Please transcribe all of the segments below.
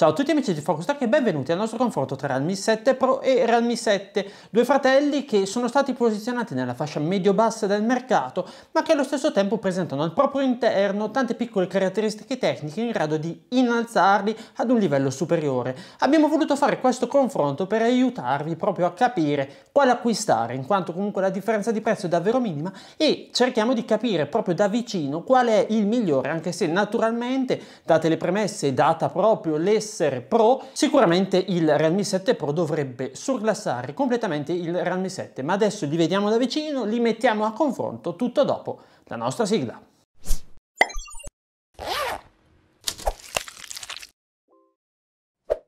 Ciao a tutti amici di Focus Talk e benvenuti al nostro confronto tra Realme 7 Pro e Realme 7, due fratelli che sono stati posizionati nella fascia medio-bassa del mercato, ma che allo stesso tempo presentano al proprio interno tante piccole caratteristiche tecniche in grado di innalzarli ad un livello superiore. Abbiamo voluto fare questo confronto per aiutarvi proprio a capire quale acquistare, in quanto comunque la differenza di prezzo è davvero minima e cerchiamo di capire proprio da vicino qual è il migliore, anche se naturalmente, date le premesse, data proprio le essere pro, sicuramente il Realme 7 Pro dovrebbe surclassare completamente il Realme 7, ma adesso li vediamo da vicino, li mettiamo a confronto tutto dopo la nostra sigla.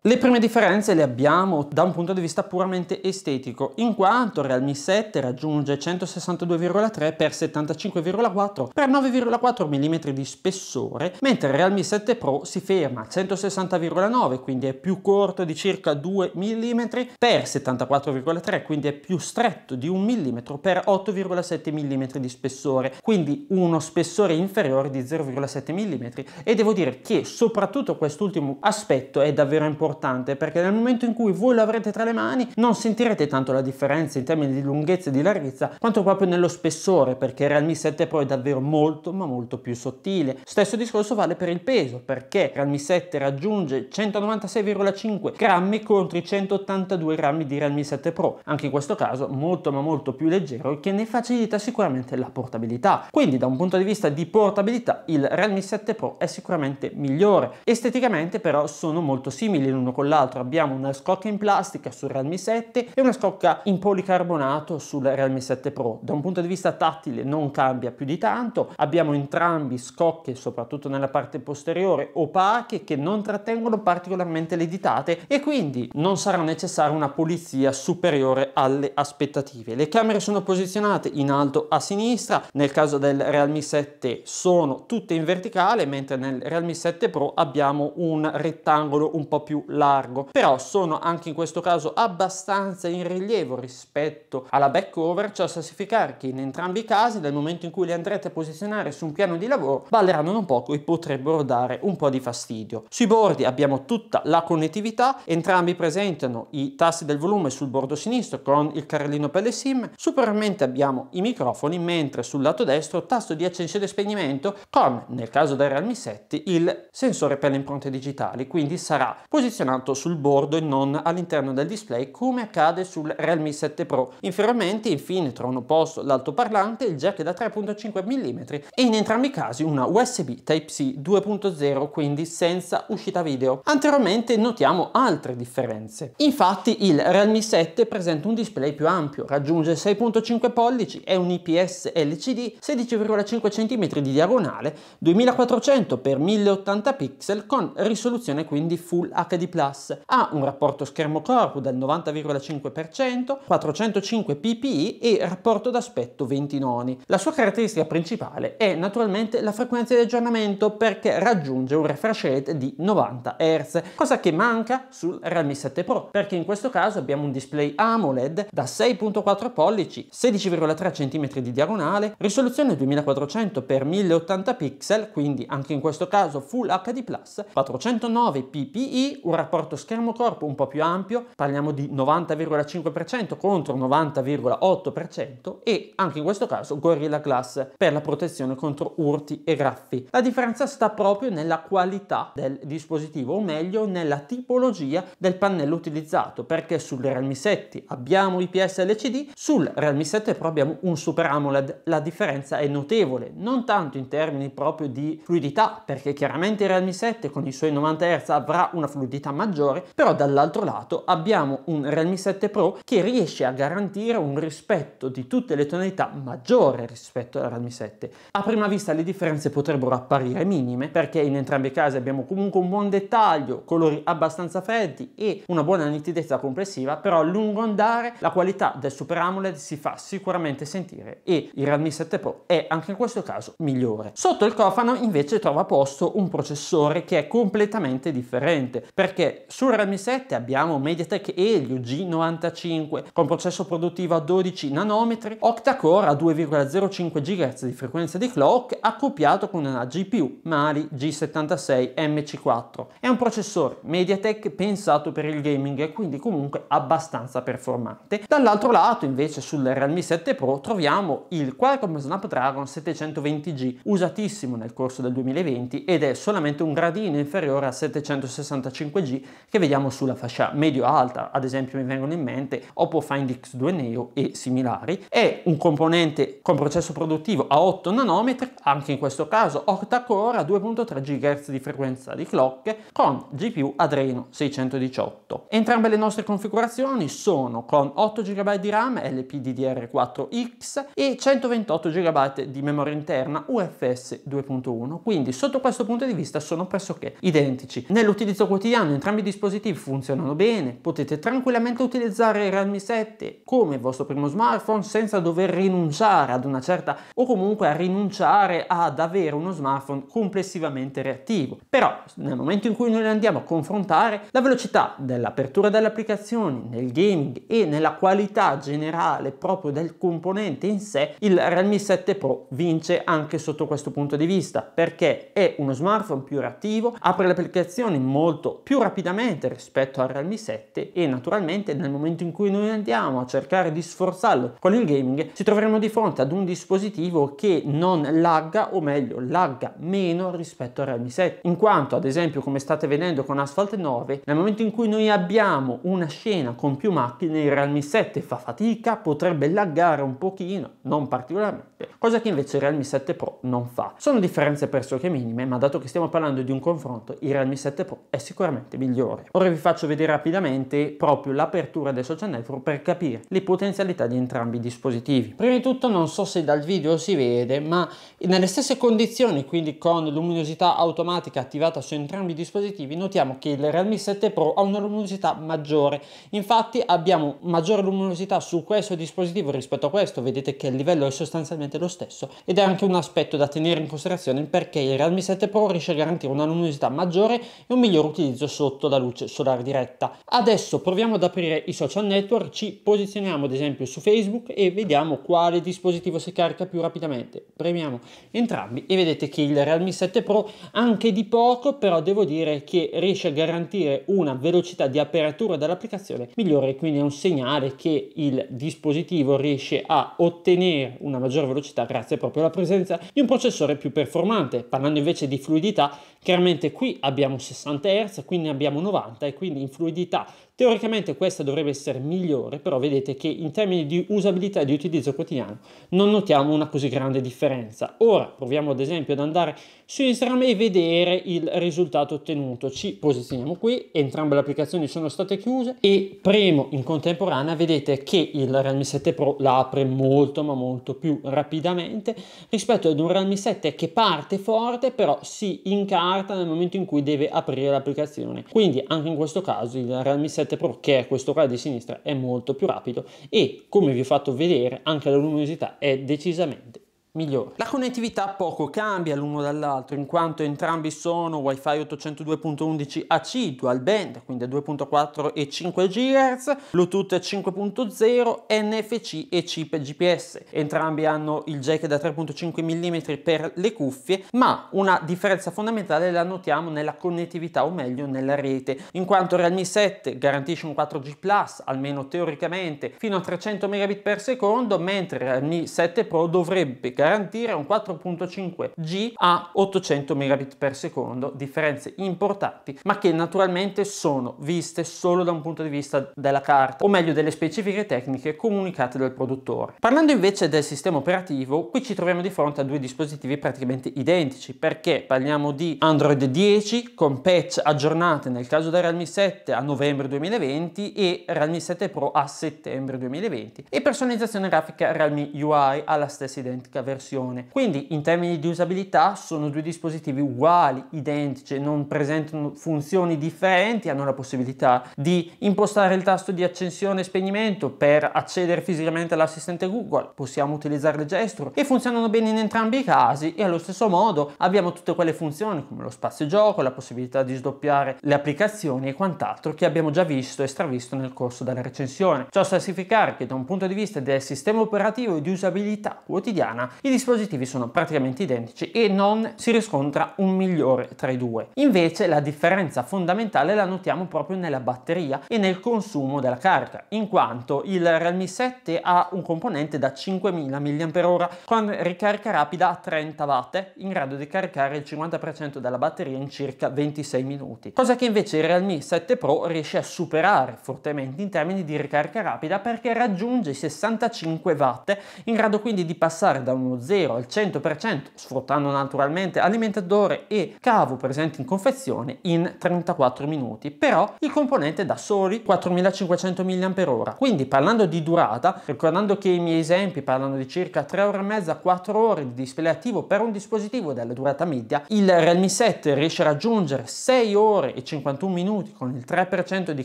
Le prime differenze le abbiamo da un punto di vista puramente estetico, in quanto Realme 7 raggiunge 162,3 x 75,4 x 9,4 mm di spessore, mentre Realme 7 Pro si ferma a 160,9, quindi è più corto di circa 2 mm x 74,3, quindi è più stretto di 1 mm per 8,7 mm di spessore, quindi uno spessore inferiore di 0,7 mm e devo dire che soprattutto quest'ultimo aspetto è davvero importante importante perché nel momento in cui voi lo avrete tra le mani non sentirete tanto la differenza in termini di lunghezza e di larghezza quanto proprio nello spessore perché il Realme 7 Pro è davvero molto ma molto più sottile. Stesso discorso vale per il peso perché il Realme 7 raggiunge 196,5 grammi contro i 182 grammi di Realme 7 Pro, anche in questo caso molto ma molto più leggero che ne facilita sicuramente la portabilità. Quindi da un punto di vista di portabilità il Realme 7 Pro è sicuramente migliore. Esteticamente però sono molto simili uno con l'altro abbiamo una scocca in plastica sul Realme 7 e una scocca in policarbonato sul Realme 7 Pro. Da un punto di vista tattile non cambia più di tanto, abbiamo entrambi scocche soprattutto nella parte posteriore opache che non trattengono particolarmente le ditate e quindi non sarà necessaria una pulizia superiore alle aspettative. Le camere sono posizionate in alto a sinistra, nel caso del Realme 7 sono tutte in verticale mentre nel Realme 7 Pro abbiamo un rettangolo un po' più largo, però sono anche in questo caso abbastanza in rilievo rispetto alla backover, cioè a specificare che in entrambi i casi dal momento in cui li andrete a posizionare su un piano di lavoro balleranno non poco e potrebbero dare un po' di fastidio. Sui bordi abbiamo tutta la connettività, entrambi presentano i tasti del volume sul bordo sinistro con il carrellino per le sim, superiormente abbiamo i microfoni, mentre sul lato destro tasto di accensione e spegnimento con, nel caso del Realme 7, il sensore per le impronte digitali, quindi sarà posizionato posizionato sul bordo e non all'interno del display come accade sul Realme 7 Pro. Inferiormente infine trovano posto l'altoparlante, il jack da 3.5 mm e in entrambi i casi una USB Type-C 2.0 quindi senza uscita video. Anteriormente notiamo altre differenze. Infatti il Realme 7 presenta un display più ampio, raggiunge 6.5 pollici, è un IPS LCD 16,5 cm di diagonale, 2400 x 1080 pixel con risoluzione quindi Full HD+, Plus. Ha un rapporto schermo-corpo del 90,5%, 405 ppi e rapporto d'aspetto 20 noni. La sua caratteristica principale è naturalmente la frequenza di aggiornamento perché raggiunge un refresh rate di 90 Hz, cosa che manca sul Realme 7 Pro, perché in questo caso abbiamo un display AMOLED da 6.4 pollici, 16,3 cm di diagonale, risoluzione 2400 x 1080 pixel, quindi anche in questo caso Full HD+, 409 ppi, un rapporto rapporto schermo-corpo un po' più ampio, parliamo di 90,5% contro 90,8% e anche in questo caso Gorilla Glass per la protezione contro urti e graffi. La differenza sta proprio nella qualità del dispositivo, o meglio nella tipologia del pannello utilizzato, perché sul Realme 7 abbiamo IPS LCD, sul Realme 7 Pro abbiamo un Super AMOLED. La differenza è notevole, non tanto in termini proprio di fluidità, perché chiaramente il Realme 7 con i suoi 90 Hz avrà una fluidità maggiore, però dall'altro lato abbiamo un Realme 7 Pro che riesce a garantire un rispetto di tutte le tonalità maggiore rispetto al Realme 7. A prima vista le differenze potrebbero apparire minime perché in entrambi i casi abbiamo comunque un buon dettaglio, colori abbastanza freddi e una buona nitidezza complessiva, però a lungo andare la qualità del Super AMOLED si fa sicuramente sentire e il Realme 7 Pro è anche in questo caso migliore. Sotto il cofano invece trova posto un processore che è completamente differente perché perché sul Realme 7 abbiamo MediaTek Helio G95 con processo produttivo a 12 nanometri, octa-core a 2,05 GHz di frequenza di clock accoppiato con una GPU Mali G76 MC4. È un processore MediaTek pensato per il gaming e quindi comunque abbastanza performante. Dall'altro lato invece sul Realme 7 Pro troviamo il Qualcomm Snapdragon 720G usatissimo nel corso del 2020 ed è solamente un gradino inferiore a 765 5G che vediamo sulla fascia medio-alta, ad esempio mi vengono in mente Oppo Find X2 Neo e similari, è un componente con processo produttivo a 8 nanometri, anche in questo caso octa-core a 2.3 GHz di frequenza di clock con GPU Adreno 618. Entrambe le nostre configurazioni sono con 8 GB di RAM LPDDR4X e 128 GB di memoria interna UFS 2.1, quindi sotto questo punto di vista sono pressoché identici. Nell'utilizzo quotidiano italiano entrambi i dispositivi funzionano bene, potete tranquillamente utilizzare il Realme 7 come il vostro primo smartphone senza dover rinunciare ad una certa o comunque a rinunciare ad avere uno smartphone complessivamente reattivo. Però nel momento in cui noi andiamo a confrontare, la velocità dell'apertura delle applicazioni nel gaming e nella qualità generale proprio del componente in sé, il Realme 7 Pro vince anche sotto questo punto di vista perché è uno smartphone più reattivo, apre le applicazioni molto più rapidamente rispetto al Realme 7 e naturalmente nel momento in cui noi andiamo a cercare di sforzarlo con il gaming ci troveremo di fronte ad un dispositivo che non lagga o meglio lagga meno rispetto al Realme 7 in quanto ad esempio come state vedendo con Asphalt 9 nel momento in cui noi abbiamo una scena con più macchine il Realme 7 fa fatica potrebbe laggare un pochino non particolarmente cosa che invece il Realme 7 Pro non fa. Sono differenze pressoché minime, ma dato che stiamo parlando di un confronto, il Realme 7 Pro è sicuramente migliore. Ora vi faccio vedere rapidamente proprio l'apertura del social network per capire le potenzialità di entrambi i dispositivi. Prima di tutto non so se dal video si vede, ma nelle stesse condizioni, quindi con luminosità automatica attivata su entrambi i dispositivi, notiamo che il Realme 7 Pro ha una luminosità maggiore. Infatti abbiamo maggiore luminosità su questo dispositivo rispetto a questo, vedete che il livello è sostanzialmente esattamente lo stesso ed è anche un aspetto da tenere in considerazione perché il Realme 7 Pro riesce a garantire una luminosità maggiore e un miglior utilizzo sotto la luce solare diretta. Adesso proviamo ad aprire i social network, ci posizioniamo ad esempio su Facebook e vediamo quale dispositivo si carica più rapidamente. Premiamo entrambi e vedete che il Realme 7 Pro anche di poco però devo dire che riesce a garantire una velocità di apertura dell'applicazione migliore quindi è un segnale che il dispositivo riesce a ottenere una maggiore velocità velocità grazie proprio alla presenza di un processore più performante. Parlando invece di fluidità, chiaramente qui abbiamo 60 Hz, qui ne abbiamo 90 e quindi in fluidità Teoricamente questa dovrebbe essere migliore, però vedete che in termini di usabilità e di utilizzo quotidiano non notiamo una così grande differenza. Ora proviamo ad esempio ad andare su Instagram e vedere il risultato ottenuto. Ci posizioniamo qui, entrambe le applicazioni sono state chiuse e premo in contemporanea, vedete che il Realme 7 Pro la apre molto ma molto più rapidamente rispetto ad un Realme 7 che parte forte però si incarta nel momento in cui deve aprire l'applicazione. Quindi anche in questo caso il Realme 7 7 Pro, che è questo qua di sinistra, è molto più rapido e come vi ho fatto vedere anche la luminosità è decisamente migliore. La connettività poco cambia l'uno dall'altro in quanto entrambi sono Wi-Fi 802.11 AC dual band, quindi 2.4 e 5 GHz, Bluetooth 5.0, NFC e chip GPS. Entrambi hanno il jack da 3.5 mm per le cuffie, ma una differenza fondamentale la notiamo nella connettività o meglio nella rete, in quanto Realme 7 garantisce un 4G Plus, almeno teoricamente, fino a 300 Mbps, mentre Realme 7 Pro dovrebbe garantire garantire un 4.5G a 800 Mbps, differenze importanti, ma che naturalmente sono viste solo da un punto di vista della carta, o meglio delle specifiche tecniche comunicate dal produttore. Parlando invece del sistema operativo, qui ci troviamo di fronte a due dispositivi praticamente identici, perché parliamo di Android 10 con patch aggiornate nel caso del Realme 7 a novembre 2020 e Realme 7 Pro a settembre 2020 e personalizzazione grafica Realme UI alla stessa identica versione versione. Quindi in termini di usabilità sono due dispositivi uguali, identici, cioè non presentano funzioni differenti, hanno la possibilità di impostare il tasto di accensione e spegnimento per accedere fisicamente all'assistente Google, possiamo utilizzare le gesture e funzionano bene in entrambi i casi e allo stesso modo abbiamo tutte quelle funzioni come lo spazio gioco, la possibilità di sdoppiare le applicazioni e quant'altro che abbiamo già visto e stravisto nel corso della recensione. Ciò a significare che da un punto di vista del sistema operativo e di usabilità quotidiana i dispositivi sono praticamente identici e non si riscontra un migliore tra i due. Invece la differenza fondamentale la notiamo proprio nella batteria e nel consumo della carica, in quanto il Realme 7 ha un componente da 5000 mAh con ricarica rapida a 30 watt, in grado di caricare il 50% della batteria in circa 26 minuti, cosa che invece il Realme 7 Pro riesce a superare fortemente in termini di ricarica rapida perché raggiunge i 65 watt, in grado quindi di passare da un dallo 0 al 100% sfruttando naturalmente alimentatore e cavo presenti in confezione in 34 minuti, però il componente da soli 4500 mAh. Quindi parlando di durata, ricordando che i miei esempi parlano di circa 3 ore e mezza, 4 ore di display attivo per un dispositivo della durata media, il Realme 7 riesce a raggiungere 6 ore e 51 minuti con il 3% di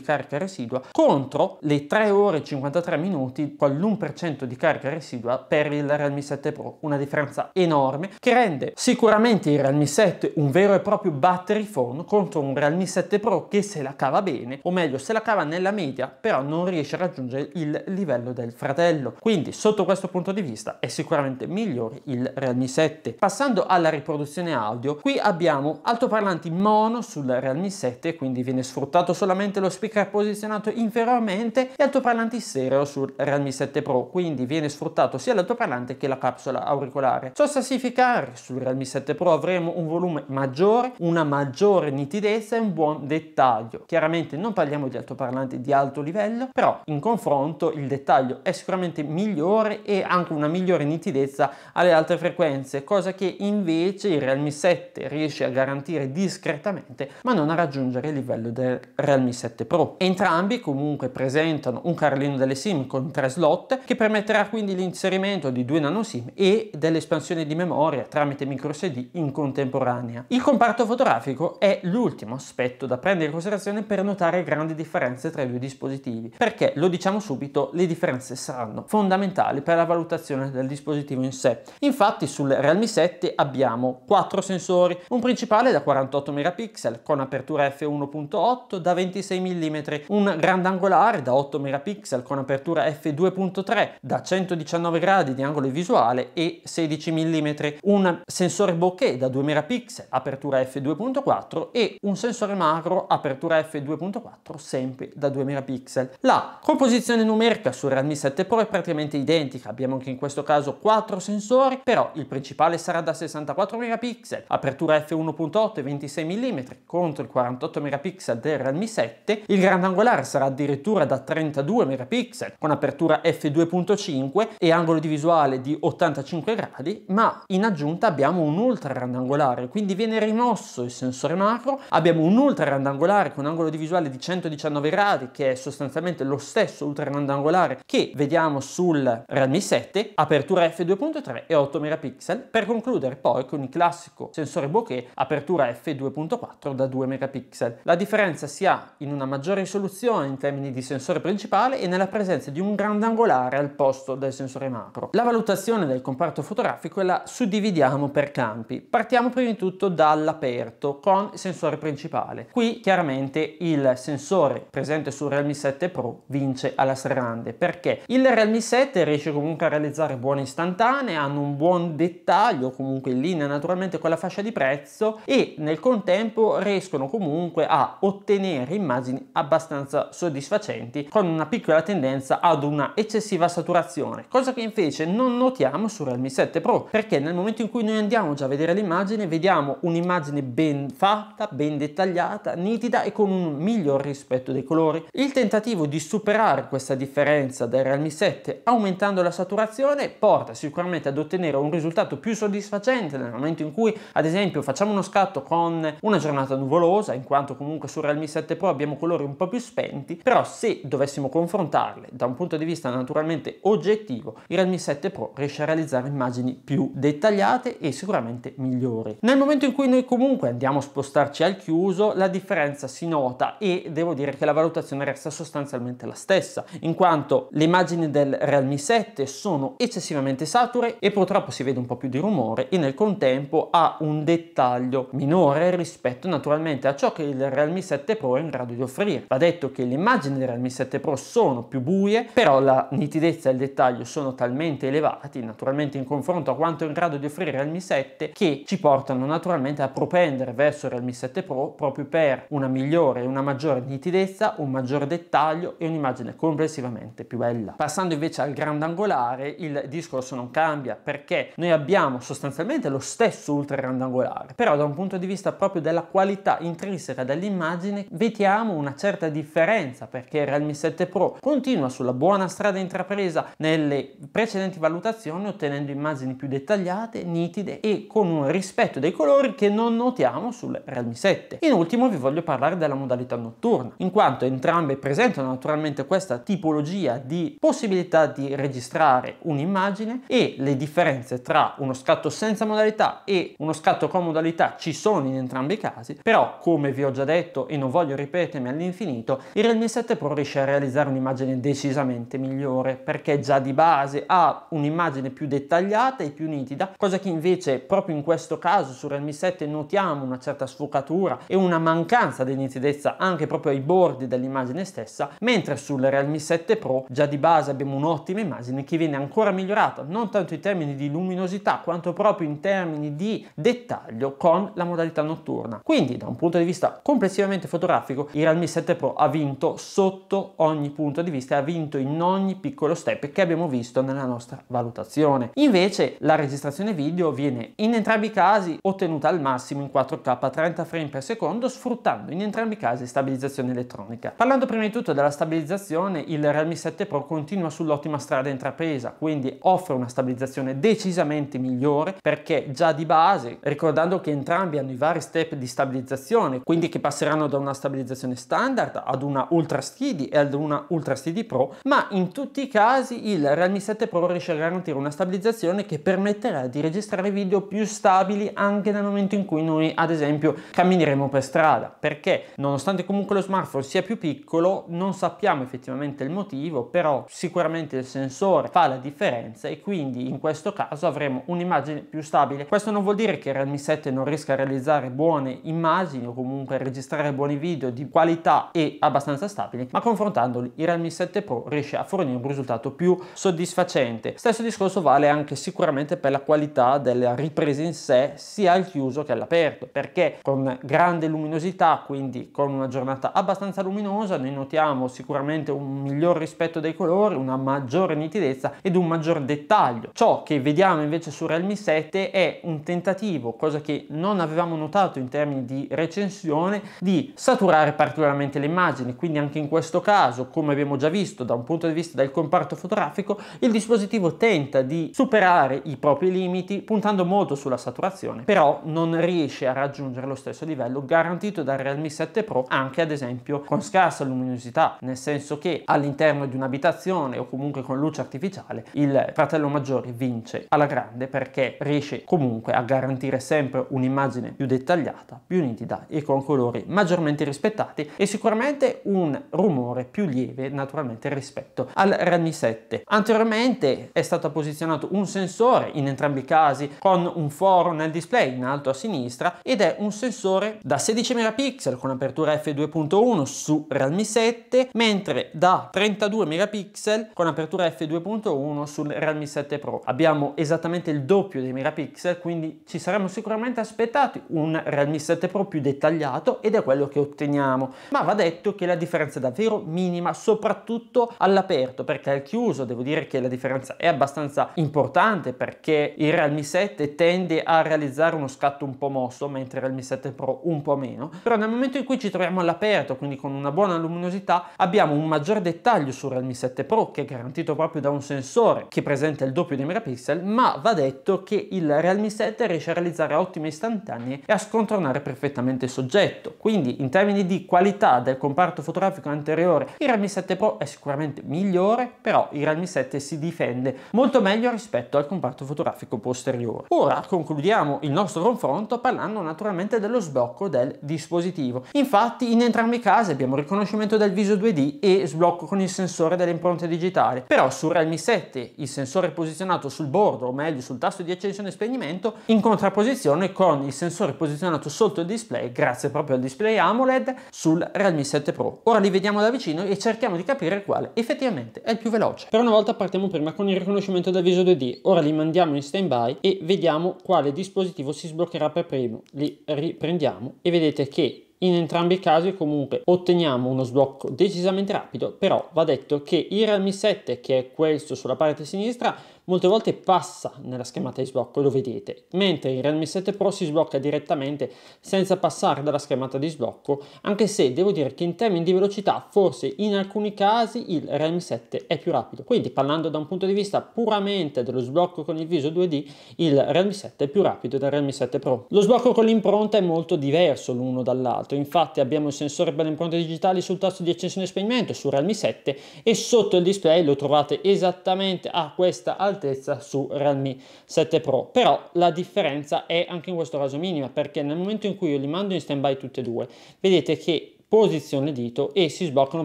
carica residua contro le 3 ore e 53 minuti con l'1% di carica residua per il Realme 7 Pro una differenza enorme che rende sicuramente il Realme 7 un vero e proprio battery phone contro un Realme 7 Pro che se la cava bene, o meglio se la cava nella media, però non riesce a raggiungere il livello del fratello. Quindi sotto questo punto di vista è sicuramente migliore il Realme 7. Passando alla riproduzione audio, qui abbiamo altoparlanti mono sul Realme 7, quindi viene sfruttato solamente lo speaker posizionato inferiormente e altoparlanti stereo sul Realme 7 Pro, quindi viene sfruttato sia l'altoparlante che la capsula auricolare. Ciò so significa che sul Realme 7 Pro avremo un volume maggiore, una maggiore nitidezza e un buon dettaglio. Chiaramente non parliamo di altoparlanti di alto livello, però in confronto il dettaglio è sicuramente migliore e anche una migliore nitidezza alle alte frequenze, cosa che invece il Realme 7 riesce a garantire discretamente, ma non a raggiungere il livello del Realme 7 Pro. Entrambi comunque presentano un carlino delle SIM con tre slot che permetterà quindi l'inserimento di due nano SIM e e dell'espansione di memoria tramite microSD in contemporanea. Il comparto fotografico è l'ultimo aspetto da prendere in considerazione per notare grandi differenze tra i due dispositivi, perché lo diciamo subito, le differenze saranno fondamentali per la valutazione del dispositivo in sé. Infatti sul Realme 7 abbiamo quattro sensori, un principale da 48 megapixel con apertura f1.8 da 26 mm, un grandangolare da 8 megapixel con apertura f2.3 da 119 gradi di angolo visuale e 16 mm, un sensore bokeh da 2 megapixel apertura f2.4 e un sensore macro apertura f2.4 sempre da 2 megapixel. La composizione numerica sul Realme 7 Pro è praticamente identica, abbiamo anche in questo caso 4 sensori, però il principale sarà da 64 megapixel, apertura f1.8 e 26 mm contro il 48 megapixel del Realme 7, il grandangolare sarà addirittura da 32 megapixel con apertura f2.5 e angolo di visuale di 85 45 gradi, ma in aggiunta abbiamo un ultra randangolare, quindi viene rimosso il sensore macro, abbiamo un ultra randangolare con angolo di visuale di 119 gradi, che è sostanzialmente lo stesso ultra randangolare che vediamo sul Realme 7, apertura f2.3 e 8 megapixel, per concludere poi con il classico sensore bokeh, apertura f2.4 da 2 megapixel. La differenza si ha in una maggiore risoluzione in termini di sensore principale e nella presenza di un randangolare al posto del sensore macro. La valutazione del componente comparto fotografico e la suddividiamo per campi. Partiamo prima di tutto dall'aperto con il sensore principale. Qui chiaramente il sensore presente sul Realme 7 Pro vince alla grande perché il Realme 7 riesce comunque a realizzare buone istantanee, hanno un buon dettaglio comunque in linea naturalmente con la fascia di prezzo e nel contempo riescono comunque a ottenere immagini abbastanza soddisfacenti con una piccola tendenza ad una eccessiva saturazione, cosa che invece non notiamo sul al Mi 7 Pro perché nel momento in cui noi andiamo già a vedere l'immagine vediamo un'immagine ben fatta, ben dettagliata, nitida e con un miglior rispetto dei colori. Il tentativo di superare questa differenza del Realme 7 aumentando la saturazione porta sicuramente ad ottenere un risultato più soddisfacente nel momento in cui ad esempio facciamo uno scatto con una giornata nuvolosa in quanto comunque su Realme 7 Pro abbiamo colori un po' più spenti però se dovessimo confrontarle da un punto di vista naturalmente oggettivo il Realme 7 Pro riesce a realizzare realizzare immagini più dettagliate e sicuramente migliori. Nel momento in cui noi comunque andiamo a spostarci al chiuso la differenza si nota e devo dire che la valutazione resta sostanzialmente la stessa in quanto le immagini del Realme 7 sono eccessivamente sature e purtroppo si vede un po' più di rumore e nel contempo ha un dettaglio minore rispetto naturalmente a ciò che il Realme 7 Pro è in grado di offrire. Va detto che le immagini del Realme 7 Pro sono più buie però la nitidezza e il dettaglio sono talmente elevati naturalmente naturalmente in confronto a quanto è in grado di offrire Realme 7 che ci portano naturalmente a propendere verso Realme 7 Pro proprio per una migliore e una maggiore nitidezza, un maggior dettaglio e un'immagine complessivamente più bella. Passando invece al grandangolare il discorso non cambia perché noi abbiamo sostanzialmente lo stesso ultra grandangolare però da un punto di vista proprio della qualità intrinseca dell'immagine vediamo una certa differenza perché Realme 7 Pro continua sulla buona strada intrapresa nelle precedenti valutazioni ottenendo ottenendo immagini più dettagliate, nitide e con un rispetto dei colori che non notiamo sul Realme 7. In ultimo vi voglio parlare della modalità notturna, in quanto entrambe presentano naturalmente questa tipologia di possibilità di registrare un'immagine e le differenze tra uno scatto senza modalità e uno scatto con modalità ci sono in entrambi i casi, però come vi ho già detto e non voglio ripetermi all'infinito, il Realme 7 Pro riesce a realizzare un'immagine decisamente migliore perché già di base ha un'immagine più dettagliata dettagliata e più nitida, cosa che invece proprio in questo caso su Realme 7 notiamo una certa sfocatura e una mancanza di nitidezza anche proprio ai bordi dell'immagine stessa, mentre sul Realme 7 Pro già di base abbiamo un'ottima immagine che viene ancora migliorata, non tanto in termini di luminosità quanto proprio in termini di dettaglio con la modalità notturna. Quindi da un punto di vista complessivamente fotografico il Realme 7 Pro ha vinto sotto ogni punto di vista e ha vinto in ogni piccolo step che abbiamo visto nella nostra valutazione. Invece la registrazione video viene in entrambi i casi ottenuta al massimo in 4K a 30 frame per secondo sfruttando in entrambi i casi stabilizzazione elettronica. Parlando prima di tutto della stabilizzazione, il Realme 7 Pro continua sull'ottima strada intrapresa, quindi offre una stabilizzazione decisamente migliore perché già di base, ricordando che entrambi hanno i vari step di stabilizzazione, quindi che passeranno da una stabilizzazione standard ad una Ultra Steady e ad una Ultra Steady Pro, ma in tutti i casi il Realme 7 Pro riesce a garantire una stabilizzazione visualizzazione che permetterà di registrare video più stabili anche nel momento in cui noi ad esempio cammineremo per strada perché nonostante comunque lo smartphone sia più piccolo non sappiamo effettivamente il motivo però sicuramente il sensore fa la differenza e quindi in questo caso avremo un'immagine più stabile questo non vuol dire che Realme 7 non riesca a realizzare buone immagini o comunque a registrare buoni video di qualità e abbastanza stabili ma confrontandoli il Realme 7 Pro riesce a fornire un risultato più soddisfacente stesso discorso vale vale anche sicuramente per la qualità della ripresa in sé sia al chiuso che all'aperto perché con grande luminosità quindi con una giornata abbastanza luminosa noi notiamo sicuramente un miglior rispetto dei colori una maggiore nitidezza ed un maggior dettaglio ciò che vediamo invece su Realme 7 è un tentativo cosa che non avevamo notato in termini di recensione di saturare particolarmente le immagini quindi anche in questo caso come abbiamo già visto da un punto di vista del comparto fotografico il dispositivo tenta di superare i propri limiti puntando molto sulla saturazione, però non riesce a raggiungere lo stesso livello garantito dal Realme 7 Pro anche ad esempio con scarsa luminosità, nel senso che all'interno di un'abitazione o comunque con luce artificiale il fratello maggiore vince alla grande perché riesce comunque a garantire sempre un'immagine più dettagliata, più nitida e con colori maggiormente rispettati e sicuramente un rumore più lieve naturalmente rispetto al Realme 7. Anteriormente è stato posizionato un sensore in entrambi i casi con un foro nel display in alto a sinistra ed è un sensore da 16 megapixel con apertura f2.1 su Realme 7 mentre da 32 megapixel con apertura f2.1 sul Realme 7 Pro. Abbiamo esattamente il doppio dei megapixel quindi ci saremmo sicuramente aspettati un Realme 7 Pro più dettagliato ed è quello che otteniamo ma va detto che la differenza è davvero minima soprattutto all'aperto perché al chiuso devo dire che la differenza è abbastanza importante importante perché il Realme 7 tende a realizzare uno scatto un po' mosso, mentre il Realme 7 Pro un po' meno, però nel momento in cui ci troviamo all'aperto, quindi con una buona luminosità, abbiamo un maggior dettaglio sul Realme 7 Pro che è garantito proprio da un sensore che presenta il doppio dei megapixel, ma va detto che il Realme 7 riesce a realizzare ottime istantanee e a scontornare perfettamente il soggetto. Quindi in termini di qualità del comparto fotografico anteriore, il Realme 7 Pro è sicuramente migliore, però il Realme 7 si difende molto meglio rispetto rispetto al comparto fotografico posteriore. Ora concludiamo il nostro confronto parlando naturalmente dello sblocco del dispositivo. Infatti in entrambi i casi abbiamo riconoscimento del viso 2D e sblocco con il sensore delle impronte digitali, però su Realme 7 il sensore posizionato sul bordo o meglio sul tasto di accensione e spegnimento in contrapposizione con il sensore posizionato sotto il display grazie proprio al display AMOLED sul Realme 7 Pro. Ora li vediamo da vicino e cerchiamo di capire quale effettivamente è il più veloce. Per una volta partiamo prima con il riconoscimento del viso 2D di ora li mandiamo in stand by e vediamo quale dispositivo si sbloccherà per primo. Li riprendiamo e vedete che in entrambi i casi comunque otteniamo uno sblocco decisamente rapido, però va detto che il Realme 7, che è questo sulla parte sinistra, molte volte passa nella schermata di sblocco, lo vedete, mentre il Realme 7 Pro si sblocca direttamente senza passare dalla schermata di sblocco, anche se devo dire che in termini di velocità forse in alcuni casi il Realme 7 è più rapido. Quindi parlando da un punto di vista puramente dello sblocco con il viso 2D, il Realme 7 è più rapido del Realme 7 Pro. Lo sblocco con l'impronta è molto diverso l'uno dall'altro, infatti abbiamo il sensore per le impronte digitali sul tasto di accensione e spegnimento sul Realme 7 e sotto il display lo trovate esattamente a questa altezza altezza su Realme 7 Pro. Però la differenza è anche in questo caso minima perché nel momento in cui io li mando in stand by tutte e due, vedete che posizione dito e si sbloccano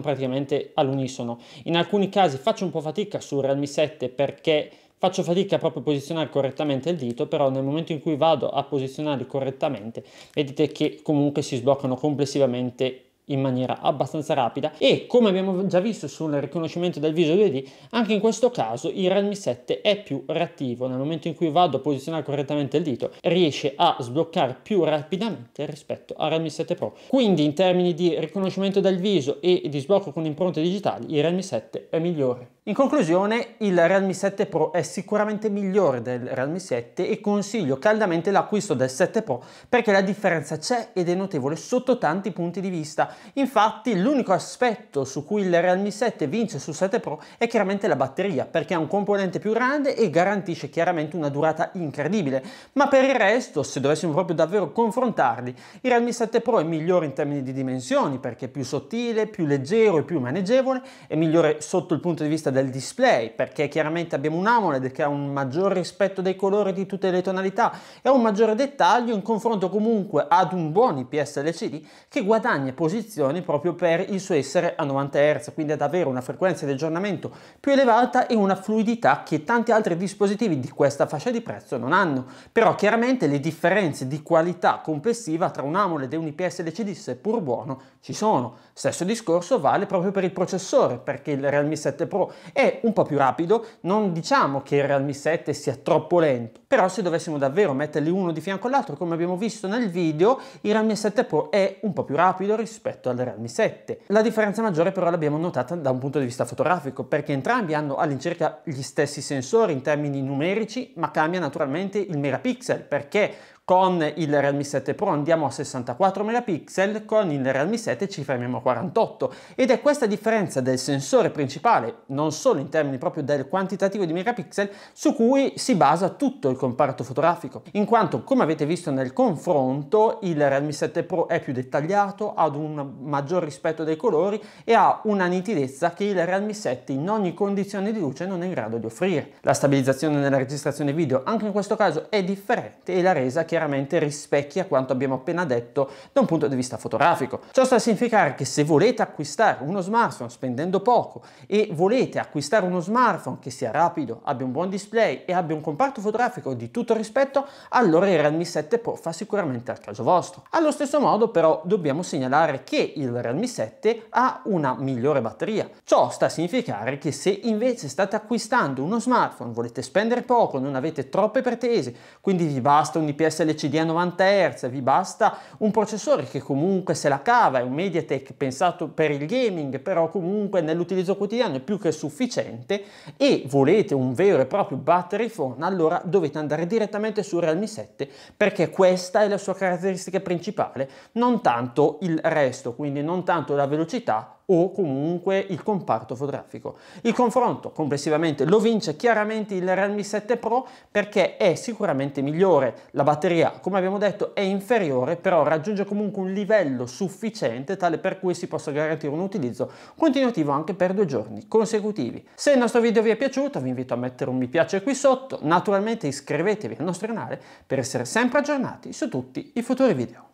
praticamente all'unisono. In alcuni casi faccio un po' fatica su Realme 7 perché faccio fatica proprio a posizionare correttamente il dito, però nel momento in cui vado a posizionarli correttamente, vedete che comunque si sbloccano complessivamente in maniera abbastanza rapida e come abbiamo già visto sul riconoscimento del viso 2D anche in questo caso il Redmi 7 è più reattivo nel momento in cui vado a posizionare correttamente il dito riesce a sbloccare più rapidamente rispetto al Redmi 7 Pro quindi in termini di riconoscimento del viso e di sblocco con impronte digitali il Redmi 7 è migliore in conclusione, il Realme 7 Pro è sicuramente migliore del Realme 7 e consiglio caldamente l'acquisto del 7 Pro perché la differenza c'è ed è notevole sotto tanti punti di vista. Infatti, l'unico aspetto su cui il Realme 7 vince sul 7 Pro è chiaramente la batteria, perché ha un componente più grande e garantisce chiaramente una durata incredibile. Ma per il resto, se dovessimo proprio davvero confrontarli, il Realme 7 Pro è migliore in termini di dimensioni perché è più sottile, più leggero e più maneggevole, è migliore sotto il punto di vista del display, perché chiaramente abbiamo un AMOLED che ha un maggior rispetto dei colori di tutte le tonalità e un maggiore dettaglio in confronto comunque ad un buon IPS LCD che guadagna posizioni proprio per il suo essere a 90 Hz, quindi ad avere una frequenza di aggiornamento più elevata e una fluidità che tanti altri dispositivi di questa fascia di prezzo non hanno. Però chiaramente le differenze di qualità complessiva tra un AMOLED e un IPS LCD, seppur buono, ci sono. Stesso discorso vale proprio per il processore, perché il Realme 7 Pro è un po' più rapido, non diciamo che il Realme 7 sia troppo lento, però se dovessimo davvero metterli uno di fianco all'altro, come abbiamo visto nel video, il Realme 7 Pro è un po' più rapido rispetto al Realme 7. La differenza maggiore però l'abbiamo notata da un punto di vista fotografico, perché entrambi hanno all'incirca gli stessi sensori in termini numerici, ma cambia naturalmente il megapixel, perché con il Realme 7 Pro andiamo a 64 megapixel, con il Realme 7 ci fermiamo a 48 ed è questa differenza del sensore principale, non solo in termini proprio del quantitativo di megapixel, su cui si basa tutto il comparto fotografico, in quanto come avete visto nel confronto il Realme 7 Pro è più dettagliato, ha un maggior rispetto dei colori e ha una nitidezza che il Realme 7 in ogni condizione di luce non è in grado di offrire. La stabilizzazione nella registrazione video anche in questo caso è differente e la resa che chiaramente rispecchia quanto abbiamo appena detto da un punto di vista fotografico. Ciò sta a significare che se volete acquistare uno smartphone spendendo poco e volete acquistare uno smartphone che sia rapido, abbia un buon display e abbia un comparto fotografico di tutto rispetto, allora il Realme 7 Pro fa sicuramente al caso vostro. Allo stesso modo però dobbiamo segnalare che il Realme 7 ha una migliore batteria. Ciò sta a significare che se invece state acquistando uno smartphone, volete spendere poco, non avete troppe pretese, quindi vi basta un IPS LCD a 90 Hz, vi basta un processore che comunque se la cava, è un MediaTek pensato per il gaming, però comunque nell'utilizzo quotidiano è più che sufficiente e volete un vero e proprio battery phone, allora dovete andare direttamente su Realme 7 perché questa è la sua caratteristica principale, non tanto il resto, quindi non tanto la velocità o comunque il comparto fotografico. Il confronto complessivamente lo vince chiaramente il Realme 7 Pro perché è sicuramente migliore, la batteria come abbiamo detto è inferiore però raggiunge comunque un livello sufficiente tale per cui si possa garantire un utilizzo continuativo anche per due giorni consecutivi. Se il nostro video vi è piaciuto vi invito a mettere un mi piace qui sotto, naturalmente iscrivetevi al nostro canale per essere sempre aggiornati su tutti i futuri video.